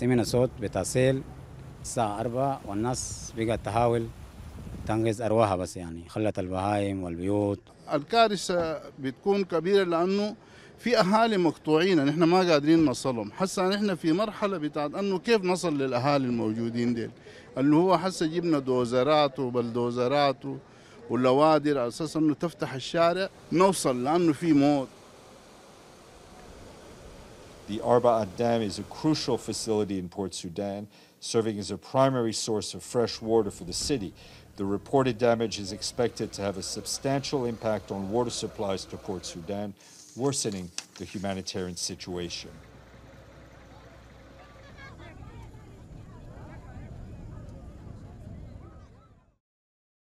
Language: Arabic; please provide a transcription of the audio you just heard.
سمعنا صوت بتاع الساعة أربعة والناس بقت تحاول تنقذ أرواحها بس يعني خلت البهايم والبيوت الكارثة بتكون كبيرة لأنه في أهالي مقطوعين نحن ما قادرين نوصلهم حسا نحن في مرحلة بتاعت أنه كيف نصل للأهالي الموجودين ديل اللي هو حسا جبنا دوزرات وبلدوزرات ولوادر على أساس أنه تفتح الشارع نوصل لأنه في موت The Arbaat Dam is a crucial facility in Port Sudan, serving as a primary source of fresh water for the city. The reported damage is expected to have a substantial impact on water supplies to Port Sudan, worsening the humanitarian situation.